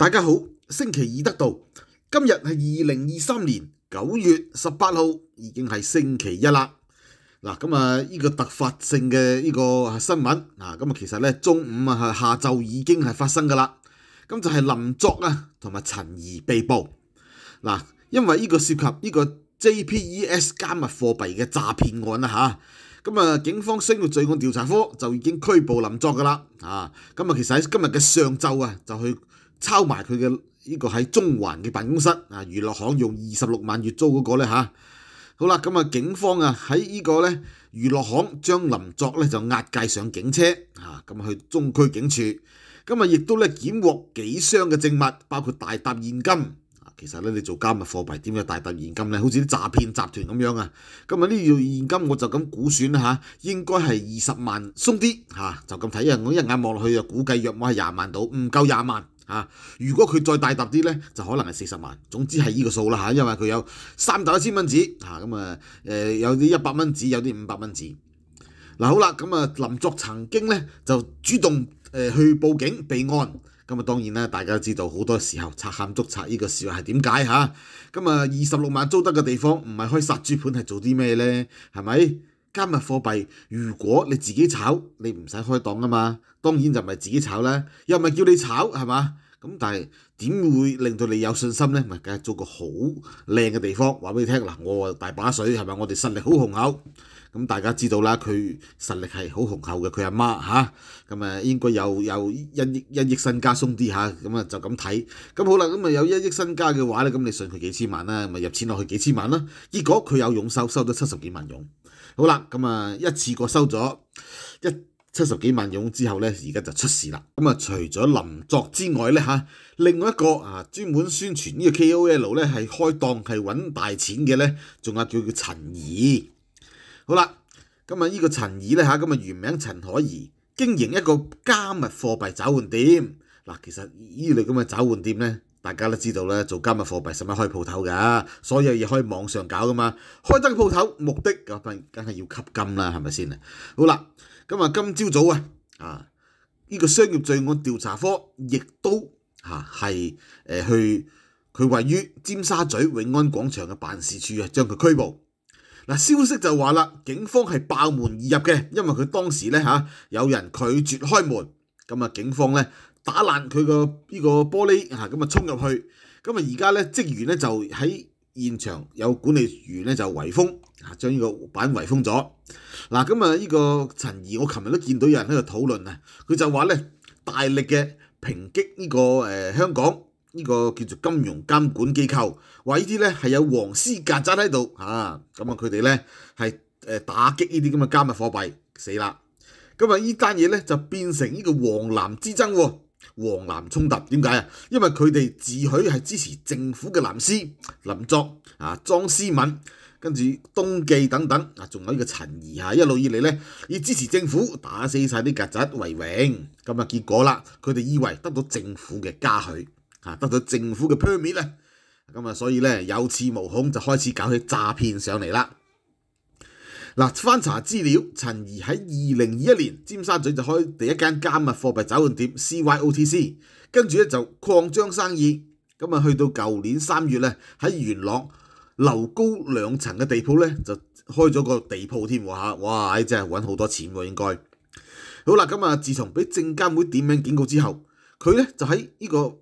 大家好，星期二得到，今日系二零二三年九月十八号，已经系星期一啦。嗱，咁啊，呢个突发性嘅呢个新闻啊，咁啊，其实咧中午啊下昼已经系发生噶啦。咁就系林作啊同埋陈仪被捕嗱，因为呢个涉及呢个 J P E S 加密货币嘅诈骗案啦吓。咁啊，警方商业罪案调查科就已经拘捕林作噶啦啊。咁啊，其实喺今日嘅上昼啊，就去。抄埋佢嘅呢個喺中環嘅辦公室啊，娛樂行用二十六萬月租嗰個咧嚇。好啦，咁啊，警方啊喺呢個咧娛樂行將林作咧就押解上警車啊，咁去中區警署。咁啊，亦都咧檢獲幾箱嘅證物，包括大沓現金啊。其實咧，你做加密貨幣點解大沓現金咧？好似啲詐騙集團咁樣啊。咁啊，呢樣現金我就咁估算嚇，應該係二十萬松啲嚇，就咁睇啊！我一眼望落去啊，估計約摸係廿萬到，唔夠廿萬。啊！如果佢再大揼啲咧，就可能系四十萬。總之係依個數啦嚇，因為佢有三萬一千蚊紙嚇，咁啊誒有啲一百蚊紙，有啲五百蚊紙。嗱好啦，咁啊林作曾經咧就主動誒去報警備案。咁啊當然啦，大家都知道好多時候拆喊捉拆呢個事係點解嚇。咁啊二十六萬租得嘅地方唔係開殺豬盤係做啲咩咧？係咪？加密貨幣，如果你自己炒，你唔使開檔啊嘛。當然就唔係自己炒啦，又唔係叫你炒係嘛？咁但係點會令到你有信心咧？咪梗係做個好靚嘅地方，話俾你聽嗱，我大把水係咪？我哋實力好雄厚。咁大家知道啦，佢實力係好雄厚嘅，佢阿媽嚇咁啊應該有有一億一億身家鬆啲嚇咁啊，就咁睇咁好啦。咁啊有一億身家嘅話咧，咁你信佢幾千萬啦，咪入錢落去幾千萬啦。結果佢有傭收收得七十幾萬傭。好啦，咁啊一次过收咗一七十幾萬傭之後咧，而家就出事啦。咁啊，除咗林作之外咧，嚇，另外一個啊，專門宣傳呢個 K O L 咧係開檔係揾大錢嘅咧，仲有叫叫陳怡。好啦，咁啊呢個陳怡咧嚇，咁啊原名陳可怡，經營一個加密貨幣找換店。嗱，其實呢類咁嘅找換店咧。大家都知道咧，做加密貨幣使乜開鋪頭噶？所有嘢可以網上搞噶嘛？開真鋪頭目的嗰份，梗係要吸金啦，係咪先啊？好啦，咁啊，今朝早啊，啊，呢個商業罪案調查科亦都嚇係誒去佢位於尖沙咀永安廣場嘅辦事處啊，將佢拘捕。嗱，消息就話啦，警方係爆門而入嘅，因為佢當時咧嚇有人拒絕開門，咁啊，警方咧。打爛佢個呢個玻璃啊！咁啊衝入去，咁啊而家咧職員咧就喺現場有管理員咧就圍封啊，將呢個板圍封咗。嗱咁啊呢個陳怡，我琴日都見到有人喺度討論啊，佢就話咧大力嘅抨擊呢個誒香港呢個叫做金融監管機構，話呢啲咧係有黃絲曱甴喺度嚇，咁啊佢哋咧係誒打擊呢啲咁嘅加密貨幣死啦！咁啊呢單嘢咧就變成呢個黃藍之爭喎。黄蓝冲突点解啊？因为佢哋自诩系支持政府嘅蓝絲林作啊、庄思敏，跟住东记等等啊，仲有呢个陈怡啊，一路以嚟咧以支持政府打死晒啲曱甴为荣，咁啊结果啦，佢哋以为得到政府嘅嘉许啊，得到政府嘅 permit 咧，咁啊所以咧有恃无恐就开始搞起诈骗上嚟啦。嗱，翻查資料，陳怡喺二零二一年尖沙咀就開第一間加密貨幣酒店 C Y O T C，跟住咧就擴張生意，咁啊去到舊年三月咧喺元朗樓高兩層嘅地鋪咧就開咗個地鋪添喎嚇，哇！真係揾好多錢喎應該。好啦，咁啊自從俾證監會點名警告之後，佢咧就喺呢個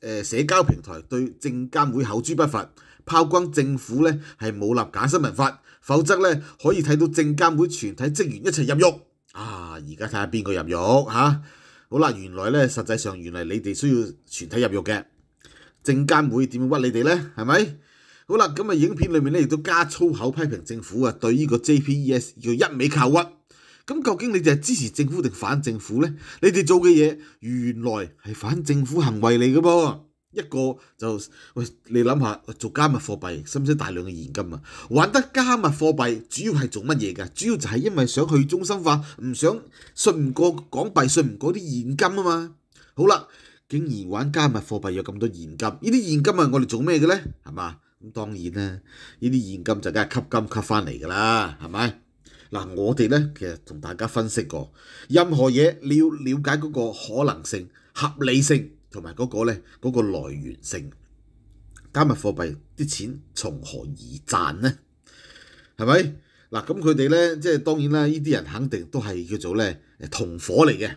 誒社交平台對證監會口珠不伐，炮轟政府咧係冇立假新聞法。否則咧，可以睇到證監會全体職員一齊入獄啊！而家睇下邊個入獄嚇？好啦，原來咧，實際上原嚟你哋需要全体入獄嘅證監會點屈你哋咧？係咪？好啦，咁啊影片裏面咧亦都加粗口批評政府啊，對呢個 JPEs 叫一味求屈。咁究竟你哋係支持政府定反政府咧？你哋做嘅嘢原來係反政府行為嚟嘅噃。一個就喂，你諗下做加密貨幣使唔使大量嘅現金啊？玩得加密貨幣主要係做乜嘢嘅？主要就係因為想去中心化，唔想信唔過港幣，信唔過啲現金啊嘛。好啦，竟然玩加密貨幣有咁多現金，呢啲現金係我哋做咩嘅咧？係嘛？咁當然啦，呢啲現金就梗係吸金吸翻嚟㗎啦，係咪？嗱，我哋咧其實同大家分析過，任何嘢你要了解嗰個可能性、合理性。同埋嗰個咧，嗰個來源性加密貨幣啲錢從何而賺咧？係咪嗱？咁佢哋咧，即係當然啦，呢啲人肯定都係叫做咧同伙嚟嘅。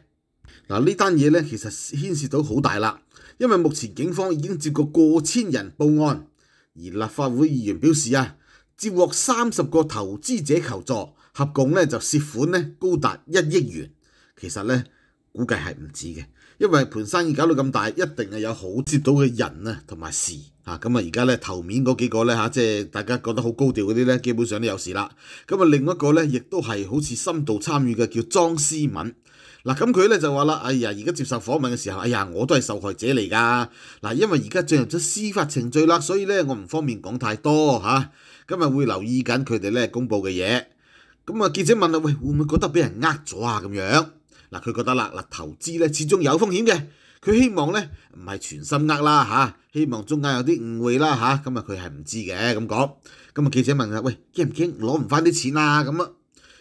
嗱，呢單嘢咧，其實牽涉到好大啦，因為目前警方已經接過過千人報案，而立法會議員表示啊，接獲三十個投資者求助，合共咧就涉款咧高達一億元，其實咧估計係唔止嘅。因為盤生意搞到咁大，一定係有好接到嘅人啊，同埋事嚇。咁啊，而家咧頭面嗰幾個咧嚇，即係大家覺得好高調嗰啲咧，基本上都有事啦。咁啊，另一個咧，亦都係好似深度參與嘅叫莊思敏。嗱，咁佢咧就話啦：，哎呀，而家接受訪問嘅時候，哎呀，我都係受害者嚟㗎。嗱，因為而家進入咗司法程序啦，所以咧我唔方便講太多嚇。今日會留意緊佢哋咧公佈嘅嘢。咁啊，記者問啦：，喂，會唔會覺得俾人呃咗啊？咁樣？嗱，佢覺得啦，嗱投資咧始終有風險嘅，佢希望咧唔係全心呃啦嚇，希望中間有啲誤會啦嚇，咁啊佢係唔知嘅咁講。咁啊記者問佢喂驚唔驚攞唔翻啲錢啊咁啊？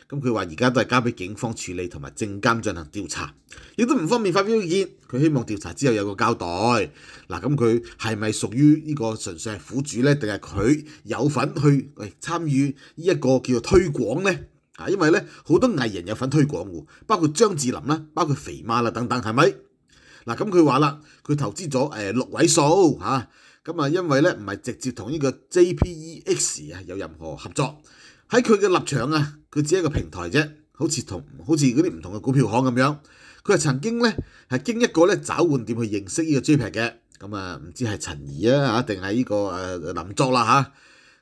咁佢話而家都係交俾警方處理同埋證監進行調查，亦都唔方便發表意見。佢希望調查之後有個交代。嗱咁佢係咪屬於呢個純粹係苦主咧，定係佢有份去喂參與呢一個叫做推廣咧？啊，因為咧好多藝人有份推廣喎，包括張智霖啦，包括肥媽啦等等，係咪？嗱咁佢話啦，佢投資咗诶六位數吓，咁啊，因為咧唔係直接同呢個 J P E X 啊有任何合作，喺佢嘅立場啊，佢只係一個平台啫，好似同好似嗰啲唔同嘅股票行咁樣。佢係曾經咧係經一個咧找換店去認識呢個 J P e 嘅，咁啊唔知係陳怡啊定係呢個诶林作啦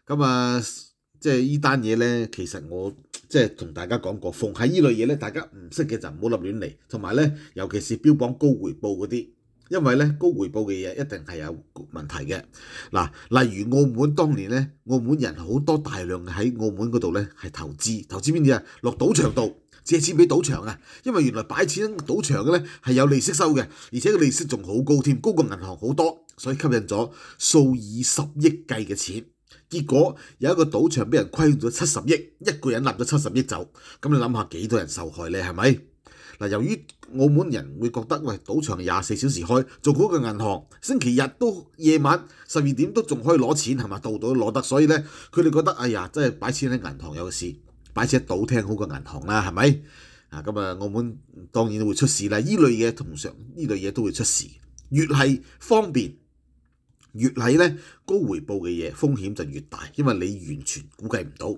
吓，咁啊。即係依單嘢咧，其實我 即係同大家講過，逢喺依類嘢咧，大家唔識嘅就唔好立亂嚟。同埋咧，尤其是標榜高回報嗰啲，因為咧高回報嘅嘢一定係有問題嘅。嗱，例如澳門當年咧，澳門人好多大量喺澳門嗰度咧係投資，投資邊啲啊？落賭場度借錢俾賭場啊！因為原來擺錢賭場嘅咧係有利息收嘅，而且個利息仲好高添，高過銀行好多，所以吸引咗數以十億計嘅錢。結果有一個賭場俾人虧咗七十億，一個人攬咗七十億走。咁你諗下幾多人受害咧？係咪嗱？由於澳門人會覺得喂，賭場廿四小時開，做嗰個銀行星期日都夜晚十二點都仲可以攞錢係嘛？度度攞得，所以咧佢哋覺得哎呀，真係擺錢喺銀行有事，擺錢喺賭廳好過銀行啦，係咪？啊咁啊，澳門當然會出事啦。依類嘢通常依類嘢都會出事，越係方便。越係咧高回報嘅嘢，風險就越大，因為你完全估計唔到。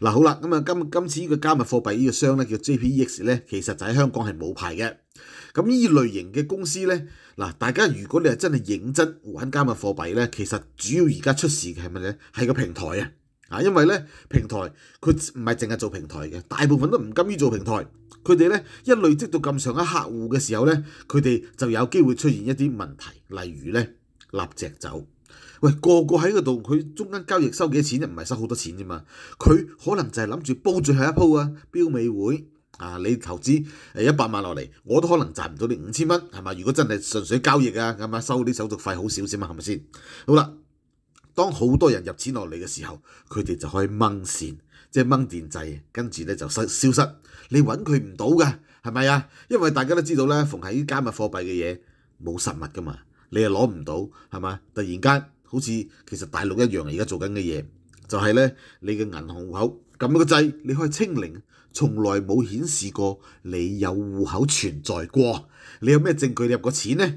嗱，好啦，咁啊今今次呢個加密貨幣呢個商咧叫 JPEX 咧，其實就喺香港係冇牌嘅。咁呢類型嘅公司咧，嗱，大家如果你係真係認真玩加密貨幣咧，其實主要而家出事嘅係乜嘢？係個平台啊，啊，因為咧平台佢唔係淨係做平台嘅，大部分都唔甘於做平台。佢哋咧一累積到咁上下客户嘅時候咧，佢哋就有機會出現一啲問題，例如咧。立直走，喂个个喺嗰度，佢中间交易收几多钱啫？唔系收好多钱啫嘛。佢可能就系谂住煲最后一铺啊，标尾会啊。你投资诶一百万落嚟，我都可能赚唔到你五千蚊，系嘛？如果真系纯粹交易啊，咁啊收啲手续费好少先嘛，系咪先？好啦，当好多人入钱落嚟嘅时候，佢哋就可以掹線，即係掹電掣，跟住咧就失消失，你揾佢唔到噶，系咪啊？因為大家都知道咧，逢系啲加密貨幣嘅嘢冇實物噶嘛。你又攞唔到，係嘛？突然間好似其實大陸一樣而家做緊嘅嘢就係咧，你嘅銀行户口咁一個掣，你可以清零，從來冇顯示過你有户口存在過。你有咩證據你入過錢呢？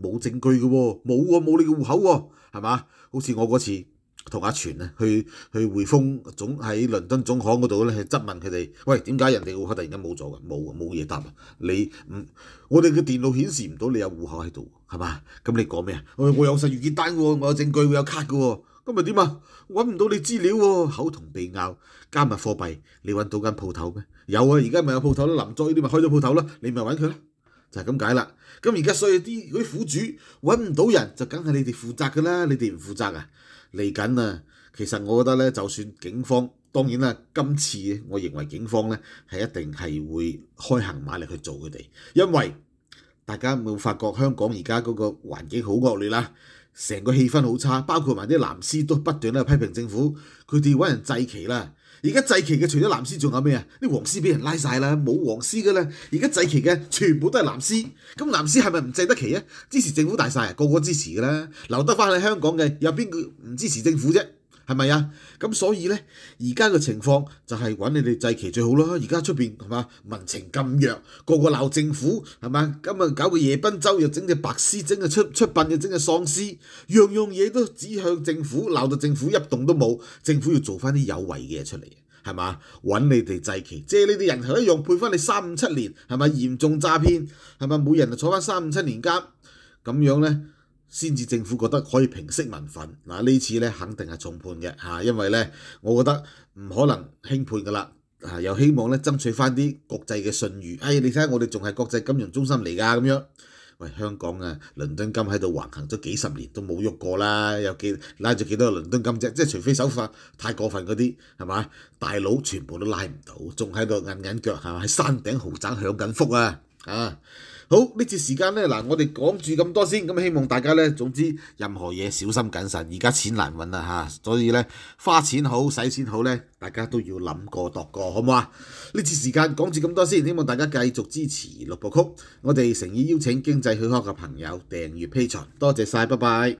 冇證據嘅喎，冇喎，冇你嘅户口喎，係嘛？好似我嗰次。同阿全咧去去匯豐總喺倫敦總行嗰度咧質問佢哋，喂點解人哋户口突然間冇咗嘅？冇啊冇嘢答啊！你唔我哋嘅電腦顯示唔到你有户口喺度，係嘛？咁你講咩啊？我有實驗單嘅，我有證據，我有卡嘅，咁咪點啊？揾唔到你資料喎，口同鼻拗加密貨幣，你揾到間鋪頭咩？有啊，而家咪有鋪頭啦，林作呢啲咪開咗鋪頭啦，你咪揾佢啦。就咁解啦。咁而家所以啲嗰啲苦主揾唔到人，就梗係你哋負責噶啦。你哋唔負責啊？嚟緊啊。其實我覺得咧，就算警方，當然啦，今次我認為警方咧係一定係會開行馬力去做佢哋，因為大家冇發覺香港而家嗰個環境好惡劣啦，成個氣氛好差，包括埋啲藍絲都不斷咧批評政府，佢哋揾人祭旗啦。而家祭旗嘅除咗藍絲，仲有咩啊？啲黃絲俾人拉晒啦，冇黃絲嘅啦。而家祭旗嘅全部都係藍絲，咁藍絲係咪唔制得旗啊？支持政府大晒啊，個個支持噶啦，留得翻喺香港嘅有邊個唔支持政府啫？係咪啊？咁所以咧，而家嘅情況就係揾你哋祭旗最好啦。而家出面係嘛？民情咁弱，個個鬧政府係嘛？今日搞個夜奔周，又整隻白絲，整隻出出殯，又整隻喪屍，樣樣嘢都指向政府，鬧到政府一動都冇。政府要做翻啲有為嘅嘢出嚟，係嘛？揾你哋祭旗，借你哋人頭一樣，配翻你三五七年，係咪嚴重詐騙？係咪每人就坐翻三五七年監，咁樣咧。先至政府覺得可以平息民憤，嗱呢次咧肯定係重判嘅嚇，因為咧我覺得唔可能輕判噶啦嚇，又希望咧爭取翻啲國際嘅信譽。哎，你睇下我哋仲係國際金融中心嚟㗎咁樣，喂香港啊，倫敦金喺度橫行咗幾十年都冇喐過啦，有幾拉咗幾多倫敦金啫？即係除非手法太過分嗰啲，係嘛大佬全部都拉唔到，仲喺度韌韌腳係嘛？喺山頂豪宅享緊福啊！啊，好呢次时间呢，嗱，我哋讲住咁多先，咁希望大家呢，总之任何嘢小心谨慎，而家钱难揾啦吓，所以呢，花钱好使钱好呢，大家都要谂过度过，好唔好啊？呢次时间讲住咁多先，希望大家继续支持六部曲，我哋诚意邀请经济好可嘅朋友订阅披藏。多谢晒，拜拜。